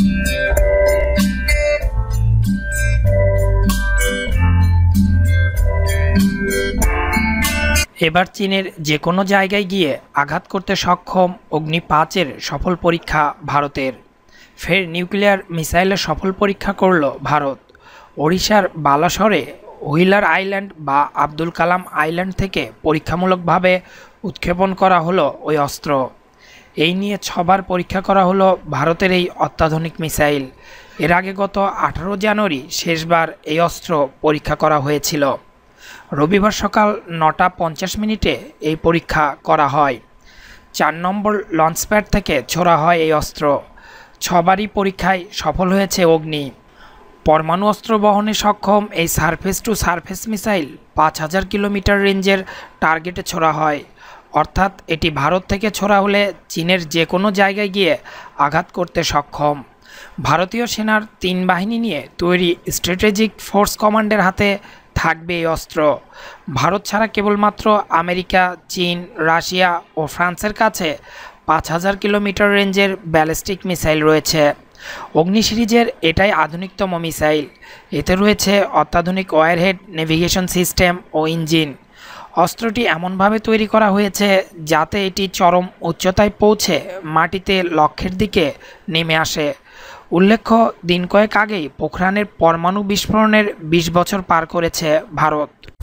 এবার চীনের যে কোনো জায়গায় গিয়ে আঘাত করতে সক্ষম অগ্নি পাঁচের সফল পরীক্ষা ভারতের ফের নিউক্লিয়ার মিসাইলের সফল পরীক্ষা করল ভারত ওড়িশার বালাসরে হুইলার আইল্যান্ড বা আব্দুল কালাম আইল্যান্ড থেকে পরীক্ষামূলকভাবে উৎক্ষেপণ করা হলো ওই অস্ত্র এই নিয়ে ছবার পরীক্ষা করা হলো ভারতের এই অত্যাধুনিক মিসাইল এর আগে গত আঠারো জানুয়ারি শেষবার এই অস্ত্র পরীক্ষা করা হয়েছিল রবিবার সকাল নটা পঞ্চাশ মিনিটে এই পরীক্ষা করা হয় চার নম্বর লঞ্চপ্যাড থেকে ছোড়া হয় এই অস্ত্র ছবারই পরীক্ষায় সফল হয়েছে অগ্নি পরমাণু অস্ত্র বহনে সক্ষম এই সারফেস টু সারফেস মিসাইল পাঁচ হাজার কিলোমিটার রেঞ্জের টার্গেটে ছোড়া হয় অর্থাৎ এটি ভারত থেকে ছোড়া হলে চীনের যে কোনো জায়গায় গিয়ে আঘাত করতে সক্ষম ভারতীয় সেনার তিন বাহিনী নিয়ে তৈরি স্ট্র্যাটেজিক ফোর্স কমান্ডের হাতে থাকবে এই অস্ত্র ভারত ছাড়া কেবলমাত্র আমেরিকা চীন রাশিয়া ও ফ্রান্সের কাছে পাঁচ হাজার কিলোমিটার রেঞ্জের ব্যালিস্টিক মিসাইল রয়েছে অগ্নি সিরিজের এটাই আধুনিকতম মিসাইল এতে রয়েছে অত্যাধুনিক ওয়ারহেড নেভিগেশন সিস্টেম ও ইঞ্জিন অস্ত্রটি এমনভাবে তৈরি করা হয়েছে যাতে এটি চরম উচ্চতায় পৌঁছে মাটিতে লক্ষ্যের দিকে নেমে আসে উল্লেখ্য দিন কয়েক আগেই পোখরানের পরমাণু বিস্ফোরণের ২০ বছর পার করেছে ভারত